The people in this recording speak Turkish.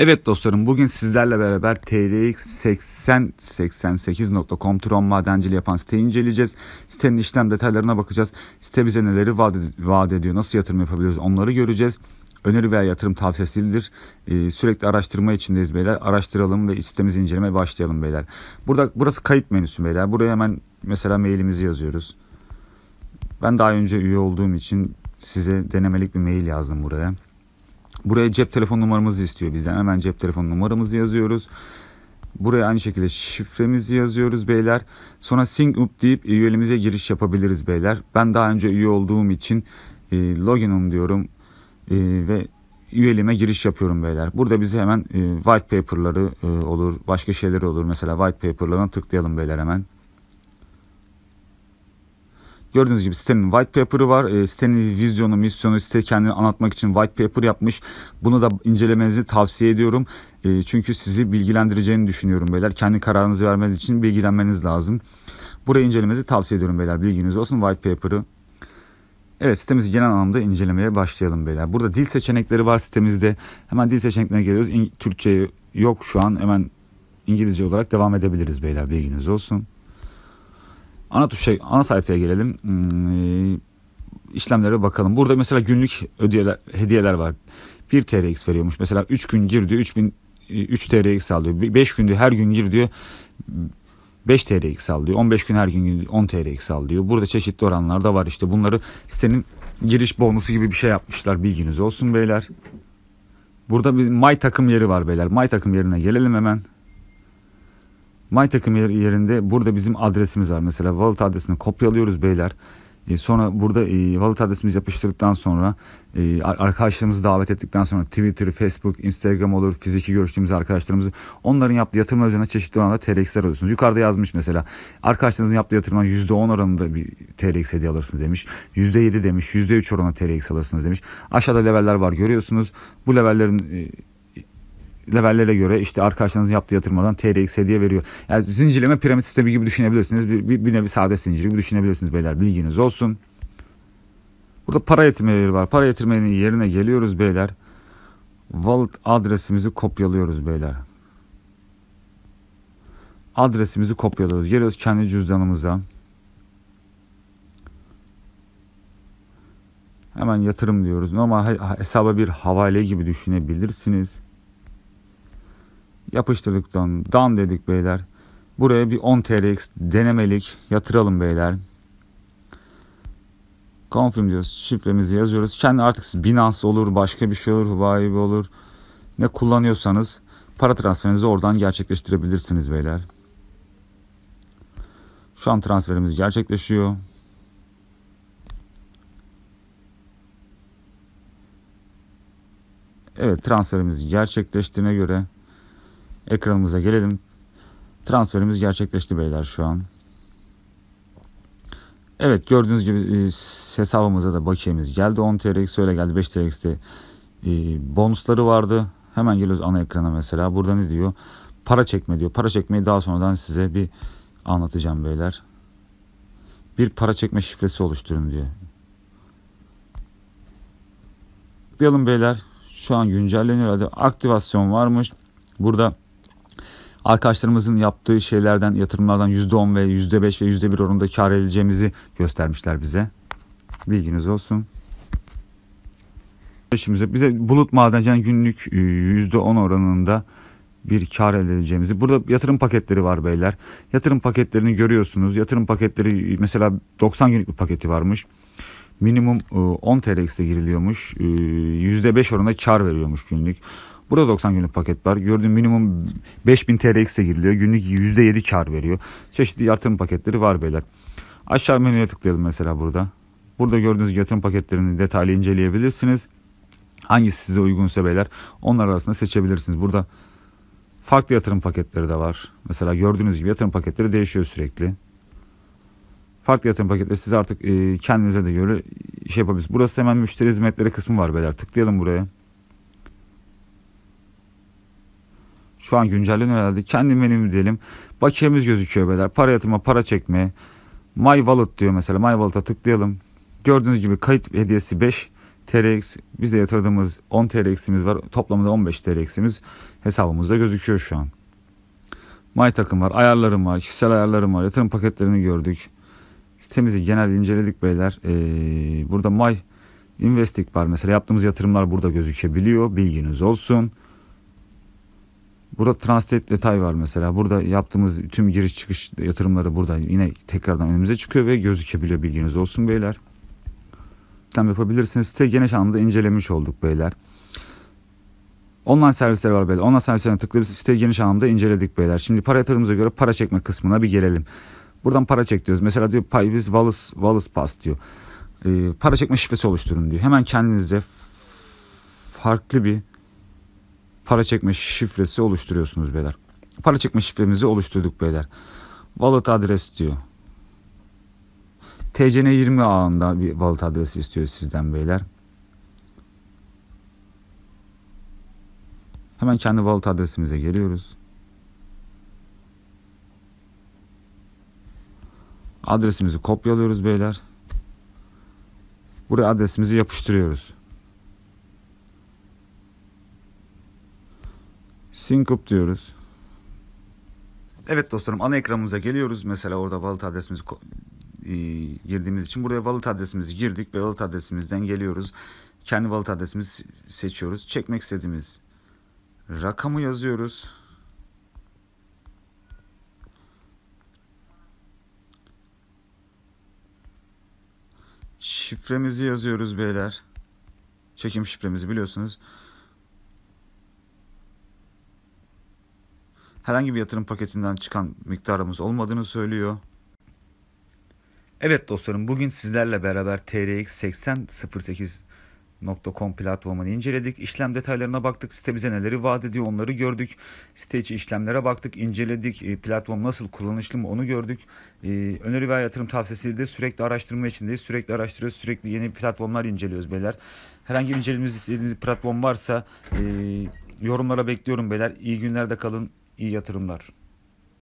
Evet dostlarım bugün sizlerle beraber TRX 80 88.com Tron madenciliği yapan siteyi inceleyeceğiz. Sitenin işlem detaylarına bakacağız. Site bize neleri vaat, ed- vaat ediyor, nasıl yatırım yapabiliyoruz onları göreceğiz. Öneri veya yatırım tavsiyesi değildir. Ee, sürekli araştırma içindeyiz beyler. Araştıralım ve sitemizi incelemeye başlayalım beyler. Burada burası kayıt menüsü beyler. Buraya hemen mesela mailimizi yazıyoruz. Ben daha önce üye olduğum için size denemelik bir mail yazdım buraya. Buraya cep telefon numaramızı istiyor bizden. Hemen cep telefon numaramızı yazıyoruz. Buraya aynı şekilde şifremizi yazıyoruz beyler. Sonra sync up deyip üyeliğimize giriş yapabiliriz beyler. Ben daha önce üye olduğum için e, loginum diyorum e, ve üyeliğime giriş yapıyorum beyler. Burada bize hemen e, white paper'ları e, olur, başka şeyler olur. Mesela white paper'larına tıklayalım beyler hemen. Gördüğünüz gibi sitenin white paper'ı var. E, sitenin vizyonu, misyonu, site kendini anlatmak için white paper yapmış. Bunu da incelemenizi tavsiye ediyorum. E, çünkü sizi bilgilendireceğini düşünüyorum beyler. Kendi kararınızı vermeniz için bilgilenmeniz lazım. Burayı incelemenizi tavsiye ediyorum beyler. Bilginiz olsun white paper'ı. Evet sitemizi genel anlamda incelemeye başlayalım beyler. Burada dil seçenekleri var sitemizde. Hemen dil seçeneklerine geliyoruz. İng- Türkçe yok şu an. Hemen İngilizce olarak devam edebiliriz beyler. Bilginiz olsun ana tuşa şey, ana sayfaya gelelim. Hmm, e, işlemlere bakalım. Burada mesela günlük ödeyeler, hediyeler var. 1 TRX veriyormuş. Mesela 3 gün gir diyor 3000 3 TRX alıyor. 5 gün diyor her gün gir diyor. 5 TRX alıyor. 15 gün her gün 10 TRX alıyor. Burada çeşitli oranlar da var işte. Bunları senin giriş bonusu gibi bir şey yapmışlar. Bilginiz olsun beyler. Burada bir may takım yeri var beyler. May takım yerine gelelim hemen. May takım yerinde burada bizim adresimiz var. Mesela wallet adresini kopyalıyoruz beyler. E, sonra burada e, adresimizi yapıştırdıktan sonra e, arkadaşlarımızı davet ettikten sonra Twitter, Facebook, Instagram olur fiziki görüştüğümüz arkadaşlarımızı onların yaptığı yatırım üzerine çeşitli oranda TRX'ler alıyorsunuz. Yukarıda yazmış mesela arkadaşlarınızın yaptığı yatırıma %10 oranında bir TRX hediye alırsınız demiş. %7 demiş. %3 oranında TRX alırsınız demiş. Aşağıda leveller var görüyorsunuz. Bu levellerin e, levellere göre işte arkadaşlarınızın yaptığı yatırmadan TRX hediye veriyor. Yani zincirleme piramit sistemi gibi düşünebilirsiniz. Bir, bir, bir nevi sade zincir gibi düşünebilirsiniz beyler. Bilginiz olsun. Burada para yatırmaları var. Para yatırmanın yerine geliyoruz beyler. Wallet adresimizi kopyalıyoruz beyler. Adresimizi kopyalıyoruz. Geliyoruz kendi cüzdanımıza. Hemen yatırım diyoruz. Normal hesaba bir havale gibi düşünebilirsiniz. Yapıştırdıktan dan dedik beyler. Buraya bir 10 TRX denemelik yatıralım beyler. Confirm diyoruz. Şifremizi yazıyoruz. Kendi artık Binance olur, başka bir şey olur, Huawei olur. Ne kullanıyorsanız para transferinizi oradan gerçekleştirebilirsiniz beyler. Şu an transferimiz gerçekleşiyor. Evet transferimiz gerçekleştiğine göre Ekranımıza gelelim. Transferimiz gerçekleşti beyler şu an. Evet gördüğünüz gibi e, hesabımıza da bakiyemiz geldi. 10 TRX öyle geldi. 5 TRX'te e, bonusları vardı. Hemen geliyoruz ana ekrana mesela. Burada ne diyor? Para çekme diyor. Para çekmeyi daha sonradan size bir anlatacağım beyler. Bir para çekme şifresi oluşturun diyor. Tıklayalım beyler. Şu an güncelleniyor. Hadi aktivasyon varmış. Burada arkadaşlarımızın yaptığı şeylerden yatırımlardan %10 ve %5 ve %1 oranında kar edeceğimizi göstermişler bize. Bilginiz olsun. Şimdi bize bulut madencen günlük %10 e, oranında bir kar elde edeceğimizi. Burada yatırım paketleri var beyler. Yatırım paketlerini görüyorsunuz. Yatırım paketleri mesela 90 günlük bir paketi varmış. Minimum 10 e, TRX'de giriliyormuş. %5 e, oranında kar veriyormuş günlük. Burada 90 günlük paket var. Gördüğüm minimum 5000 TRX'e X'e giriliyor. Günlük %7 kar veriyor. Çeşitli yatırım paketleri var beyler. Aşağı menüye tıklayalım mesela burada. Burada gördüğünüz yatırım paketlerini detaylı inceleyebilirsiniz. Hangisi size uygunsa beyler onlar arasında seçebilirsiniz. Burada farklı yatırım paketleri de var. Mesela gördüğünüz gibi yatırım paketleri değişiyor sürekli. Farklı yatırım paketleri siz artık e, kendinize de göre şey yapabilirsiniz. Burası hemen müşteri hizmetleri kısmı var beyler. Tıklayalım buraya. Şu an güncelleniyor herhalde. Kendi menümü diyelim. Bakiyemiz gözüküyor beyler. Para yatırma, para çekme. My Wallet diyor mesela. My Wallet'a tıklayalım. Gördüğünüz gibi kayıt hediyesi 5 TRX. Bizde yatırdığımız 10 TRX'imiz var. Toplamda 15 TRX'imiz hesabımızda gözüküyor şu an. My takım var, ayarlarım var, kişisel ayarlarım var, yatırım paketlerini gördük. Sitemizi genel inceledik beyler. Ee, burada My Investing var mesela yaptığımız yatırımlar burada gözükebiliyor. Bilginiz olsun. Burada translate detay var mesela. Burada yaptığımız tüm giriş çıkış yatırımları burada yine tekrardan önümüze çıkıyor ve gözükebiliyor bilginiz olsun beyler. Sen yapabilirsiniz. Site geniş anlamda incelemiş olduk beyler. Online servisler var beyler. Online servislerine tıklayıp siteyi geniş anlamda inceledik beyler. Şimdi para yatırımımıza göre para çekme kısmına bir gelelim. Buradan para çek diyoruz. Mesela diyor pay biz Wallace, Wallace Pass diyor. Ee, para çekme şifresi oluşturun diyor. Hemen kendinize farklı bir para çekme şifresi oluşturuyorsunuz beyler. Para çekme şifremizi oluşturduk beyler. Wallet adres diyor. TCN 20 ağında bir wallet adresi istiyor sizden beyler. Hemen kendi wallet adresimize geliyoruz. Adresimizi kopyalıyoruz beyler. Buraya adresimizi yapıştırıyoruz. Syncup diyoruz. Evet dostlarım ana ekranımıza geliyoruz. Mesela orada wallet adresimizi e, girdiğimiz için buraya wallet adresimizi girdik ve wallet adresimizden geliyoruz. Kendi wallet adresimizi seçiyoruz. Çekmek istediğimiz rakamı yazıyoruz. Şifremizi yazıyoruz beyler. Çekim şifremizi biliyorsunuz. herhangi bir yatırım paketinden çıkan miktarımız olmadığını söylüyor. Evet dostlarım bugün sizlerle beraber TRX 8008.com platformunu inceledik. İşlem detaylarına baktık. Site bize neleri vaat ediyor onları gördük. Site içi işlemlere baktık, inceledik. E, platform nasıl kullanışlı mı onu gördük. E, öneri veya yatırım tavsiyesi de sürekli araştırma içindeyiz. Sürekli araştırıyoruz. Sürekli yeni platformlar inceliyoruz beyler. Herhangi bir incelediğimiz istediğiniz platform varsa e, yorumlara bekliyorum beyler. İyi günlerde kalın. İyi yatırımlar.